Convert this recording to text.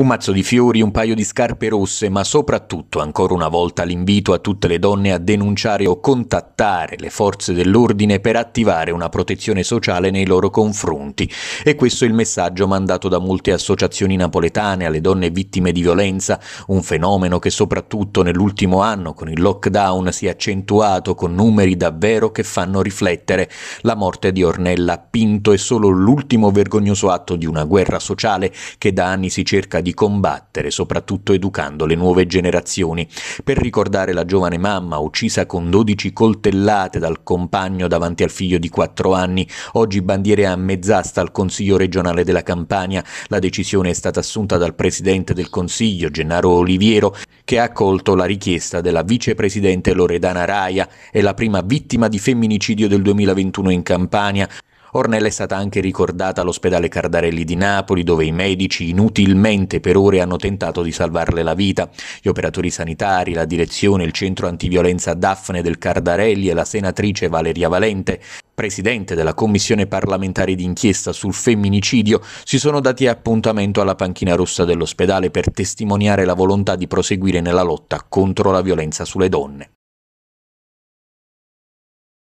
Un mazzo di fiori, un paio di scarpe rosse, ma soprattutto ancora una volta l'invito a tutte le donne a denunciare o contattare le forze dell'ordine per attivare una protezione sociale nei loro confronti. E questo è il messaggio mandato da molte associazioni napoletane alle donne vittime di violenza, un fenomeno che soprattutto nell'ultimo anno con il lockdown si è accentuato con numeri davvero che fanno riflettere. La morte di Ornella Pinto è solo l'ultimo vergognoso atto di una guerra sociale che da anni si cerca di di combattere, soprattutto educando le nuove generazioni. Per ricordare la giovane mamma uccisa con 12 coltellate dal compagno davanti al figlio di 4 anni, oggi bandiere a mezz'asta al Consiglio regionale della Campania. La decisione è stata assunta dal presidente del Consiglio, Gennaro Oliviero, che ha accolto la richiesta della vicepresidente Loredana Raia. È la prima vittima di femminicidio del 2021 in Campania. Ornella è stata anche ricordata all'ospedale Cardarelli di Napoli, dove i medici inutilmente per ore hanno tentato di salvarle la vita. Gli operatori sanitari, la direzione, il centro antiviolenza Daphne del Cardarelli e la senatrice Valeria Valente presidente della commissione parlamentare d'inchiesta sul femminicidio, si sono dati appuntamento alla panchina rossa dell'ospedale per testimoniare la volontà di proseguire nella lotta contro la violenza sulle donne.